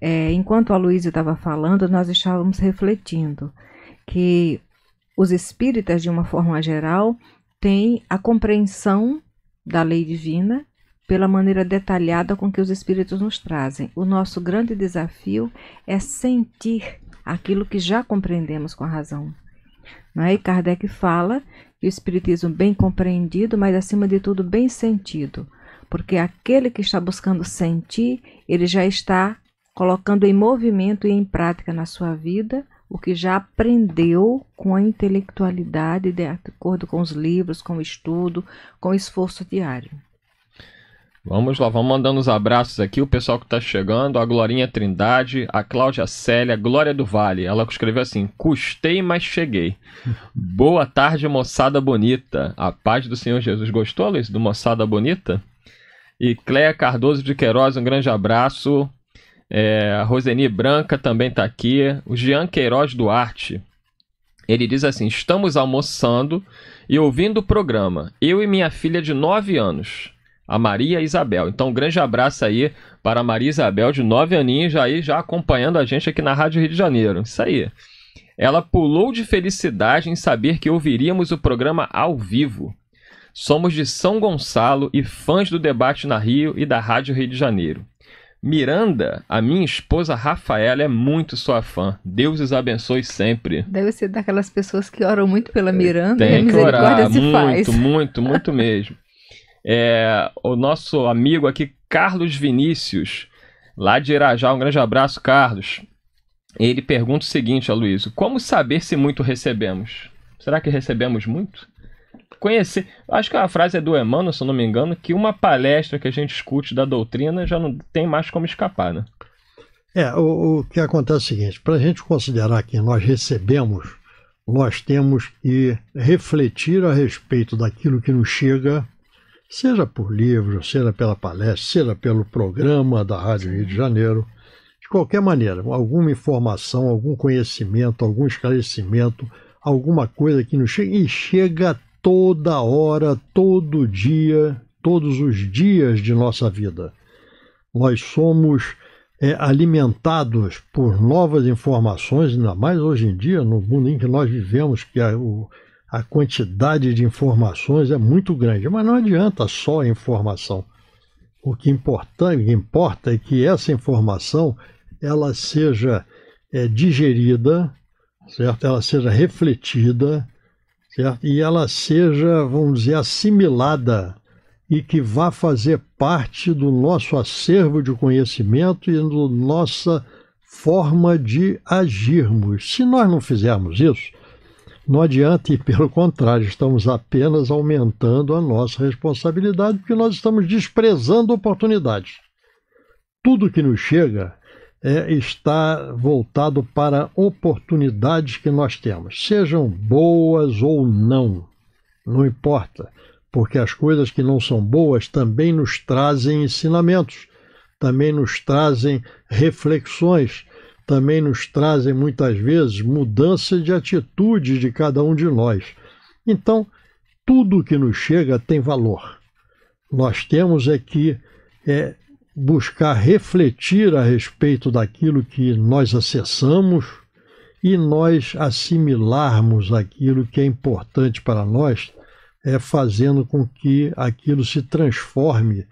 É, enquanto a Luísa estava falando, nós estávamos refletindo que os espíritas, de uma forma geral, têm a compreensão da lei divina pela maneira detalhada com que os espíritos nos trazem. O nosso grande desafio é sentir aquilo que já compreendemos com a razão. Né? E Kardec fala que o Espiritismo bem compreendido, mas acima de tudo bem sentido, porque aquele que está buscando sentir, ele já está colocando em movimento e em prática na sua vida o que já aprendeu com a intelectualidade, de acordo com os livros, com o estudo, com o esforço diário. Vamos lá, vamos mandando os abraços aqui, o pessoal que está chegando, a Glorinha Trindade, a Cláudia Célia, Glória do Vale. Ela escreveu assim: custei, mas cheguei. Boa tarde, moçada bonita. A paz do Senhor Jesus. Gostou, Luiz, do Moçada Bonita? E Cléa Cardoso de Queiroz, um grande abraço. É, a Roseni Branca também está aqui. O Jean Queiroz Duarte. Ele diz assim: estamos almoçando e ouvindo o programa. Eu e minha filha de 9 anos. A Maria Isabel. Então, um grande abraço aí para a Maria Isabel, de 9 aninhos, já aí já acompanhando a gente aqui na Rádio Rio de Janeiro. Isso aí. Ela pulou de felicidade em saber que ouviríamos o programa ao vivo. Somos de São Gonçalo e fãs do debate na Rio e da Rádio Rio de Janeiro. Miranda, a minha esposa Rafaela é muito sua fã. Deus os abençoe sempre. Deve ser daquelas pessoas que oram muito pela Miranda. Tem né? que orar muito, muito, muito, muito mesmo. É, o nosso amigo aqui, Carlos Vinícius, lá de Irajá. Um grande abraço, Carlos. Ele pergunta o seguinte, Aloysio: Como saber se muito recebemos? Será que recebemos muito? Conhecer. Acho que a frase é do Emmanuel, se eu não me engano, que uma palestra que a gente escute da doutrina já não tem mais como escapar, né? É, o, o que acontece é o seguinte: para a gente considerar que nós recebemos, nós temos que refletir a respeito daquilo que nos chega seja por livro, seja pela palestra, seja pelo programa da Rádio Rio de Janeiro. De qualquer maneira, alguma informação, algum conhecimento, algum esclarecimento, alguma coisa que nos chega e chega toda hora, todo dia, todos os dias de nossa vida. Nós somos é, alimentados por novas informações, ainda mais hoje em dia, no mundo em que nós vivemos, que a, é o, a quantidade de informações é muito grande, mas não adianta só a informação. O que importa, importa é que essa informação ela seja é, digerida, certo? Ela seja refletida, certo? E ela seja, vamos dizer, assimilada e que vá fazer parte do nosso acervo de conhecimento e da nossa forma de agirmos. Se nós não fizermos isso, não adianta, e pelo contrário, estamos apenas aumentando a nossa responsabilidade porque nós estamos desprezando oportunidades. Tudo que nos chega é, está voltado para oportunidades que nós temos, sejam boas ou não, não importa, porque as coisas que não são boas também nos trazem ensinamentos, também nos trazem reflexões também nos trazem muitas vezes mudança de atitude de cada um de nós. Então, tudo que nos chega tem valor. Nós temos é que é, buscar refletir a respeito daquilo que nós acessamos e nós assimilarmos aquilo que é importante para nós, é fazendo com que aquilo se transforme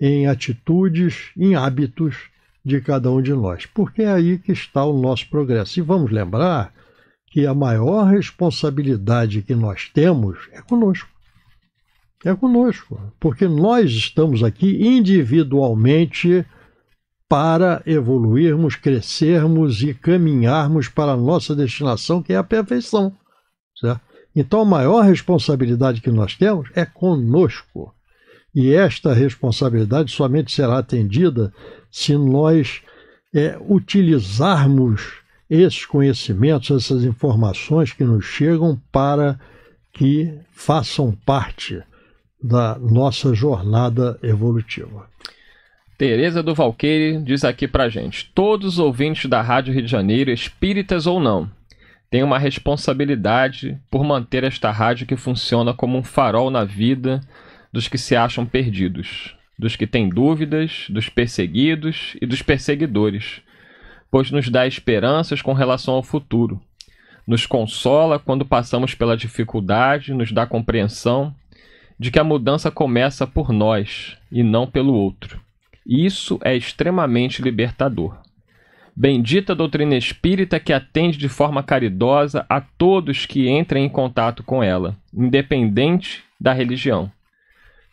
em atitudes, em hábitos de cada um de nós, porque é aí que está o nosso progresso. E vamos lembrar que a maior responsabilidade que nós temos é conosco. É conosco, porque nós estamos aqui individualmente para evoluirmos, crescermos e caminharmos para a nossa destinação, que é a perfeição. Certo? Então, a maior responsabilidade que nós temos é conosco. E esta responsabilidade somente será atendida se nós é, utilizarmos esses conhecimentos, essas informações que nos chegam para que façam parte da nossa jornada evolutiva. Tereza do Valqueire diz aqui a gente: todos os ouvintes da Rádio Rio de Janeiro, espíritas ou não, têm uma responsabilidade por manter esta rádio que funciona como um farol na vida dos que se acham perdidos dos que têm dúvidas, dos perseguidos e dos perseguidores, pois nos dá esperanças com relação ao futuro. Nos consola quando passamos pela dificuldade, nos dá compreensão de que a mudança começa por nós e não pelo outro. Isso é extremamente libertador. Bendita doutrina espírita que atende de forma caridosa a todos que entrem em contato com ela, independente da religião.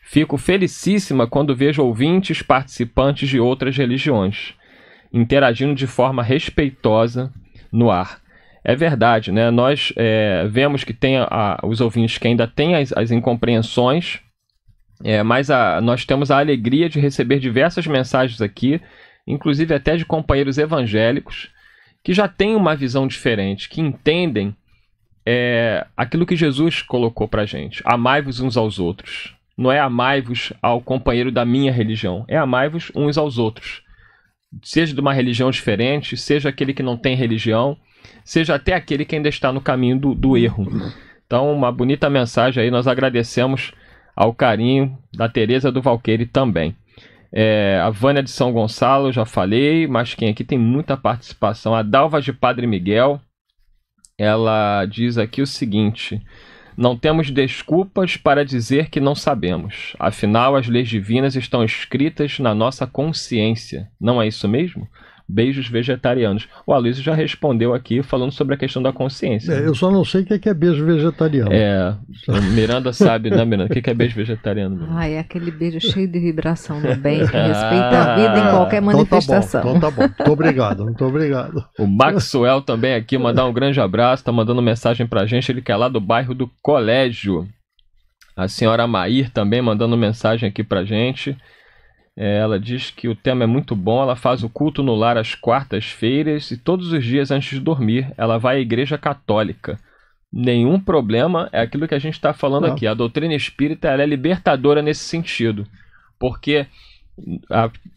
Fico felicíssima quando vejo ouvintes participantes de outras religiões interagindo de forma respeitosa no ar. É verdade, né? Nós é, vemos que tem a, os ouvintes que ainda têm as, as incompreensões, é, mas a, nós temos a alegria de receber diversas mensagens aqui, inclusive até de companheiros evangélicos, que já têm uma visão diferente, que entendem é, aquilo que Jesus colocou para gente: amai-vos uns aos outros não é amai-vos ao companheiro da minha religião, é amai-vos uns aos outros. Seja de uma religião diferente, seja aquele que não tem religião, seja até aquele que ainda está no caminho do, do erro. Então, uma bonita mensagem aí, nós agradecemos ao carinho da Tereza do Valqueire também. É, a Vânia de São Gonçalo, já falei, mas quem aqui tem muita participação. A Dalva de Padre Miguel, ela diz aqui o seguinte: não temos desculpas para dizer que não sabemos. Afinal, as leis divinas estão escritas na nossa consciência. Não é isso mesmo? beijos vegetarianos. O Aloysio já respondeu aqui falando sobre a questão da consciência. É, eu só não sei o que é, é beijo vegetariano. É, Miranda sabe, né, Miranda? O que é, é beijo vegetariano? Ah, é aquele beijo cheio de vibração do bem, que ah, respeita a vida em qualquer manifestação. Então tá bom, então tá, então tá bom. Muito obrigado, muito obrigado. O Maxwell também aqui, mandar um grande abraço, tá mandando mensagem pra gente, ele que é lá do bairro do Colégio. A senhora Mair também mandando mensagem aqui pra gente. É, ela diz que o tema é muito bom, ela faz o culto no lar às quartas-feiras e todos os dias antes de dormir. Ela vai à igreja católica. Nenhum problema, é aquilo que a gente está falando Não. aqui. A doutrina espírita é libertadora nesse sentido, porque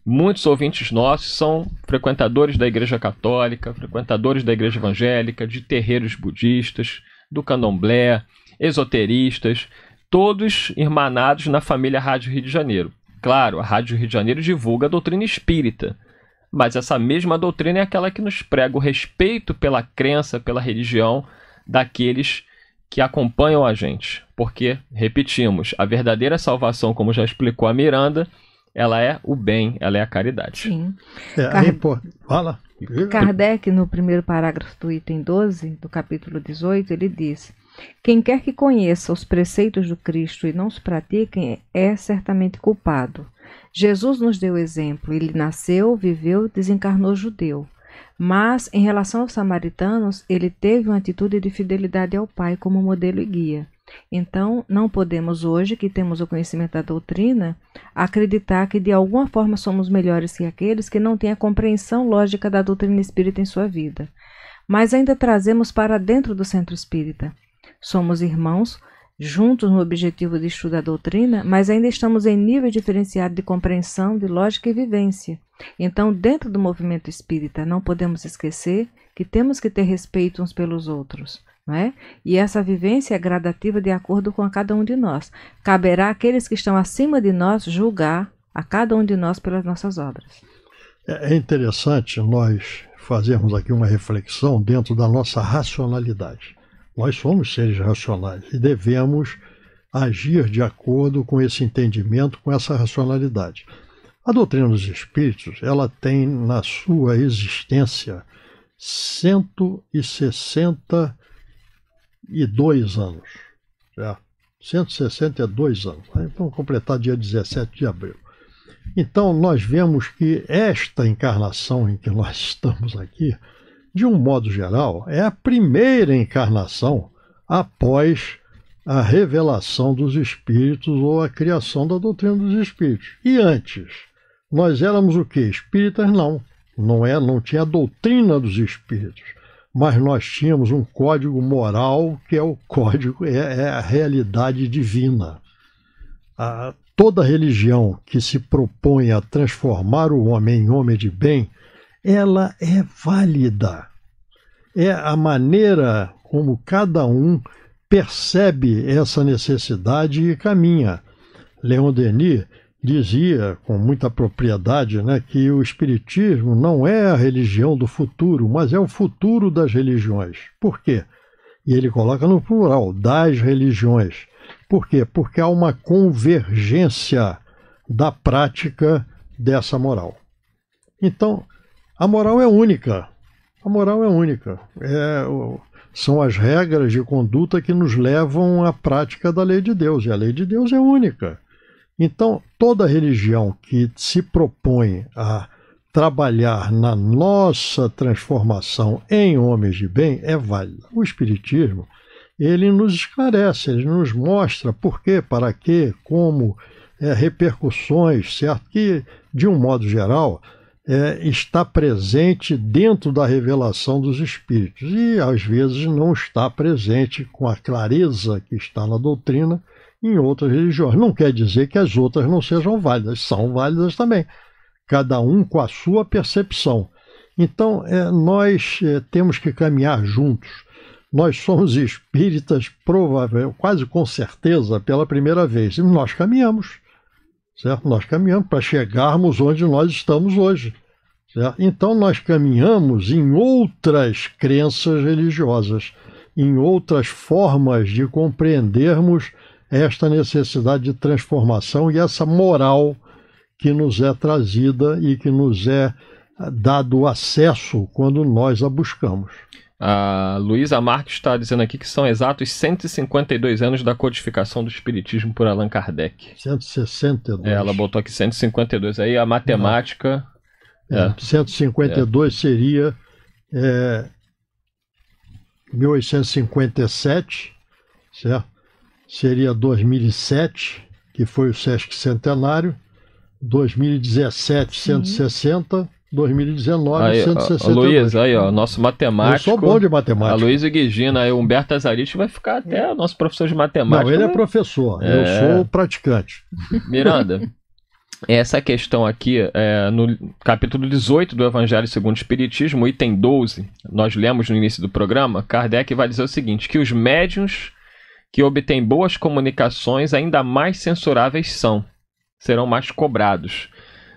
muitos ouvintes nossos são frequentadores da igreja católica, frequentadores da igreja evangélica, de terreiros budistas, do candomblé, esoteristas, todos irmanados na família Rádio Rio de Janeiro. Claro, a Rádio Rio de Janeiro divulga a doutrina espírita, mas essa mesma doutrina é aquela que nos prega o respeito pela crença, pela religião daqueles que acompanham a gente. Porque, repetimos, a verdadeira salvação, como já explicou a Miranda, ela é o bem, ela é a caridade. Sim. É, aí, pô, fala. Kardec, no primeiro parágrafo do item 12, do capítulo 18, ele diz: quem quer que conheça os preceitos do Cristo e não os pratique é certamente culpado. Jesus nos deu exemplo. Ele nasceu, viveu, desencarnou judeu. Mas, em relação aos samaritanos, ele teve uma atitude de fidelidade ao Pai como modelo e guia. Então, não podemos hoje, que temos o conhecimento da doutrina, acreditar que de alguma forma somos melhores que aqueles que não têm a compreensão lógica da doutrina espírita em sua vida. Mas ainda trazemos para dentro do centro espírita somos irmãos, juntos no objetivo de estudar a doutrina, mas ainda estamos em nível diferenciado de compreensão, de lógica e vivência. Então, dentro do movimento espírita, não podemos esquecer que temos que ter respeito uns pelos outros. Não é? E essa vivência é gradativa de acordo com cada um de nós. Caberá àqueles que estão acima de nós julgar a cada um de nós pelas nossas obras. É, é interessante nós fazermos aqui uma reflexão dentro da nossa racionalidade. Nós somos seres racionais e devemos agir de acordo com esse entendimento, com essa racionalidade. A doutrina dos espíritos, ela tem na sua existência 162 anos. Certo? 162 anos. Vamos né? então, completar dia 17 de abril. Então, nós vemos que esta encarnação em que nós estamos aqui, de um modo geral, é a primeira encarnação após a revelação dos espíritos ou a criação da doutrina dos espíritos. E antes, nós éramos o que? Espíritas não. Não é, não tinha a doutrina dos espíritos, mas nós tínhamos um código moral que é o código é, é a realidade divina. A, toda religião que se propõe a transformar o homem em homem de bem ela é válida. É a maneira como cada um percebe essa necessidade e caminha. Leon Denis dizia com muita propriedade né, que o Espiritismo não é a religião do futuro, mas é o futuro das religiões. Por quê? E ele coloca no plural, das religiões. Por quê? Porque há uma convergência da prática dessa moral. Então, a moral é única. A moral é única. É, são as regras de conduta que nos levam à prática da lei de Deus. E a lei de Deus é única. Então, toda religião que se propõe a trabalhar na nossa transformação em homens de bem é válida. O Espiritismo, ele nos esclarece, ele nos mostra por quê, para quê, como, é, repercussões, certo? Que, de um modo geral, é, está presente dentro da revelação dos Espíritos e às vezes não está presente com a clareza que está na doutrina em outras religiões. Não quer dizer que as outras não sejam válidas, são válidas também, cada um com a sua percepção. Então, é, nós é, temos que caminhar juntos. Nós somos espíritas, provável, quase com certeza, pela primeira vez. E nós caminhamos Certo? Nós caminhamos para chegarmos onde nós estamos hoje. Certo? Então nós caminhamos em outras crenças religiosas, em outras formas de compreendermos esta necessidade de transformação e essa moral que nos é trazida e que nos é dado acesso quando nós a buscamos. A Luísa Marques está dizendo aqui que são exatos 152 anos da codificação do Espiritismo por Allan Kardec. 162. É, ela botou aqui 152. Aí a matemática. É, é, 152 é. seria é, 1857, certo? Seria 2007, que foi o Sesc Centenário. 2017, Sim. 160. 2019, aí, 160. Luiz, aí, ó, nosso matemático. Eu sou bom de matemática. A Luiz Guigina, aí, o Humberto Azarich vai ficar até é. nosso professor de matemática. Não, ele é né? professor, é... eu sou praticante. Miranda, essa questão aqui, é, no capítulo 18 do Evangelho segundo o Espiritismo, item 12, nós lemos no início do programa, Kardec vai dizer o seguinte: que os médiuns que obtêm boas comunicações ainda mais censuráveis são, serão mais cobrados.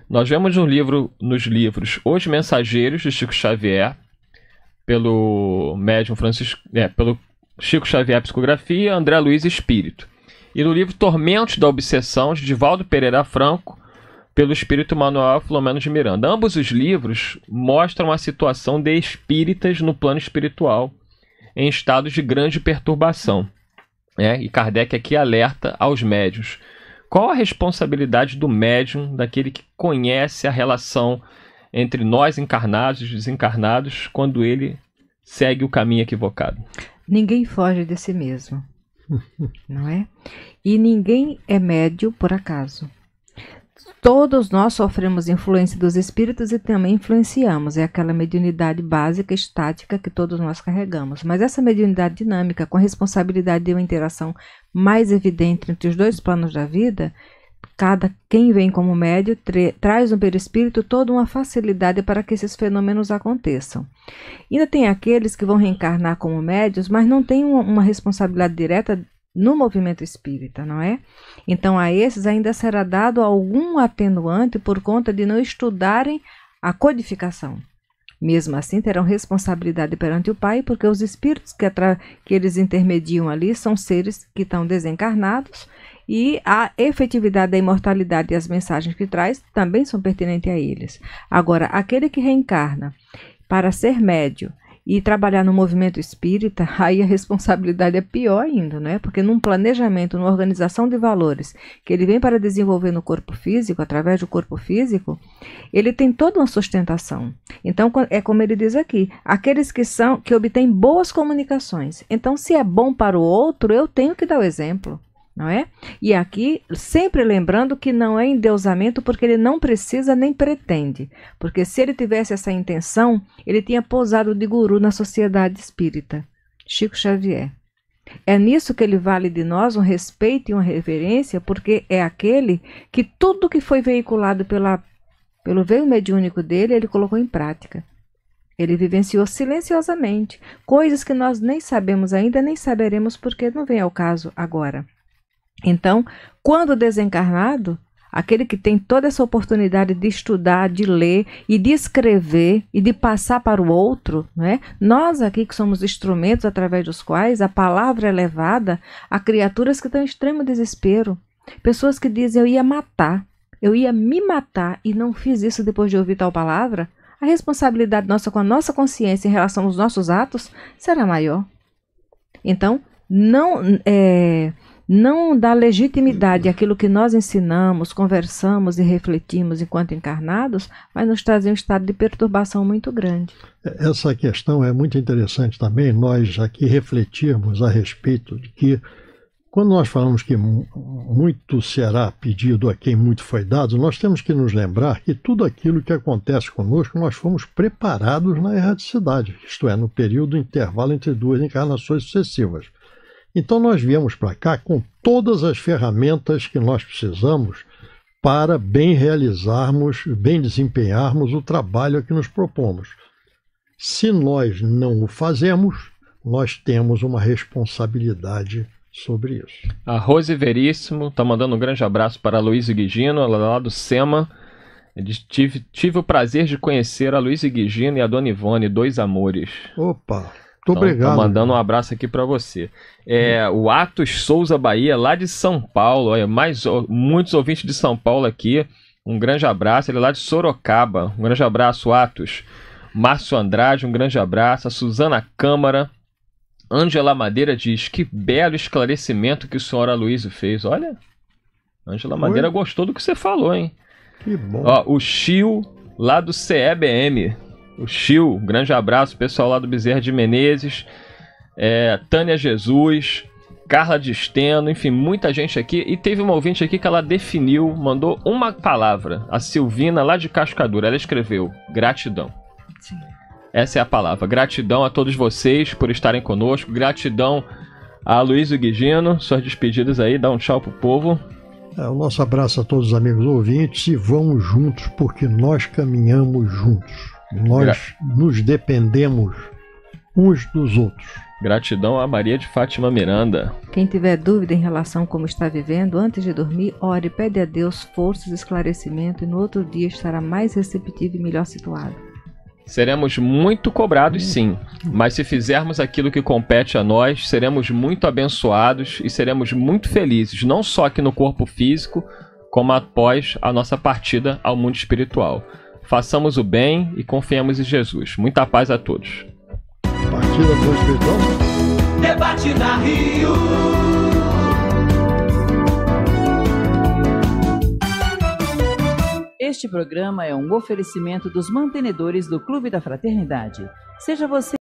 Nós vemos livro, nos livros Os Mensageiros, de Chico Xavier, pelo médium Francisco, é, pelo Chico Xavier Psicografia, André Luiz Espírito. E no livro Tormentos da Obsessão, de Divaldo Pereira Franco, pelo espírito Manuel Filomeno de Miranda. Ambos os livros mostram a situação de espíritas no plano espiritual, em estados de grande perturbação. É, e Kardec aqui alerta aos médios qual a responsabilidade do médium, daquele que conhece a relação entre nós encarnados e desencarnados, quando ele segue o caminho equivocado? Ninguém foge de si mesmo, não é? E ninguém é médio por acaso. Todos nós sofremos influência dos espíritos e também influenciamos. É aquela mediunidade básica, estática que todos nós carregamos. Mas essa mediunidade dinâmica, com a responsabilidade de uma interação mais evidente entre os dois planos da vida, cada quem vem como médio traz no perispírito toda uma facilidade para que esses fenômenos aconteçam. Ainda tem aqueles que vão reencarnar como médios, mas não têm uma responsabilidade direta no movimento espírita, não é? Então, a esses ainda será dado algum atenuante por conta de não estudarem a codificação. Mesmo assim, terão responsabilidade perante o Pai, porque os espíritos que, que eles intermediam ali são seres que estão desencarnados e a efetividade da imortalidade e as mensagens que traz também são pertinentes a eles. Agora, aquele que reencarna para ser médio e trabalhar no movimento espírita, aí a responsabilidade é pior ainda, né? Porque num planejamento, numa organização de valores que ele vem para desenvolver no corpo físico, através do corpo físico, ele tem toda uma sustentação. Então é como ele diz aqui, aqueles que são que obtêm boas comunicações. Então se é bom para o outro, eu tenho que dar o exemplo não é? E aqui, sempre lembrando que não é endeusamento porque ele não precisa nem pretende. Porque se ele tivesse essa intenção, ele tinha pousado de guru na sociedade espírita. Chico Xavier. É nisso que ele vale de nós um respeito e uma reverência, porque é aquele que tudo que foi veiculado pela, pelo veio mediúnico dele, ele colocou em prática. Ele vivenciou silenciosamente coisas que nós nem sabemos ainda, nem saberemos porque não vem ao caso agora. Então, quando desencarnado, aquele que tem toda essa oportunidade de estudar, de ler e de escrever e de passar para o outro, né? nós aqui que somos instrumentos através dos quais a palavra é levada a criaturas que estão em extremo desespero, pessoas que dizem eu ia matar, eu ia me matar e não fiz isso depois de ouvir tal palavra, a responsabilidade nossa com a nossa consciência em relação aos nossos atos será maior. Então, não é, não dá legitimidade àquilo que nós ensinamos, conversamos e refletimos enquanto encarnados, vai nos trazer um estado de perturbação muito grande. Essa questão é muito interessante também, nós aqui refletirmos a respeito de que, quando nós falamos que muito será pedido a quem muito foi dado, nós temos que nos lembrar que tudo aquilo que acontece conosco, nós fomos preparados na erradicidade, isto é, no período intervalo entre duas encarnações sucessivas. Então, nós viemos para cá com todas as ferramentas que nós precisamos para bem realizarmos, bem desempenharmos o trabalho que nos propomos. Se nós não o fazemos, nós temos uma responsabilidade sobre isso. A Rose Veríssimo está mandando um grande abraço para a Luiz Guigino, ela lá do SEMA. Tive, tive o prazer de conhecer a Luiz Guigino e a Dona Ivone, dois amores. Opa! Muito então, tá obrigado. mandando um abraço aqui para você. É, o Atos Souza Bahia, lá de São Paulo. Olha, mais, muitos ouvintes de São Paulo aqui. Um grande abraço. Ele é lá de Sorocaba. Um grande abraço, Atos. Márcio Andrade, um grande abraço. A Suzana Câmara. Ângela Madeira diz: Que belo esclarecimento que o senhor Aloysio fez. Olha, Ângela Madeira gostou do que você falou, hein? Que bom. Ó, o Chio, lá do CEBM o Chil, um grande abraço, pessoal lá do Bezerra de Menezes, é, Tânia Jesus, Carla de Steno, enfim, muita gente aqui. E teve uma ouvinte aqui que ela definiu, mandou uma palavra, a Silvina lá de Cascadura. Ela escreveu: gratidão. Sim. Essa é a palavra. Gratidão a todos vocês por estarem conosco. Gratidão a Luiz Guigino. Suas despedidas aí, dá um tchau pro povo. É, o nosso abraço a todos os amigos ouvintes e vamos juntos porque nós caminhamos juntos. Nós nos dependemos uns dos outros. Gratidão a Maria de Fátima Miranda. Quem tiver dúvida em relação a como está vivendo, antes de dormir, ore, pede a Deus forças, esclarecimento e no outro dia estará mais receptivo e melhor situado. Seremos muito cobrados, sim, mas se fizermos aquilo que compete a nós, seremos muito abençoados e seremos muito felizes, não só aqui no corpo físico, como após a nossa partida ao mundo espiritual façamos o bem e confiemos em Jesus. Muita paz a todos. Partida Debate na Rio. Este programa é um oferecimento dos mantenedores do Clube da Fraternidade. Seja você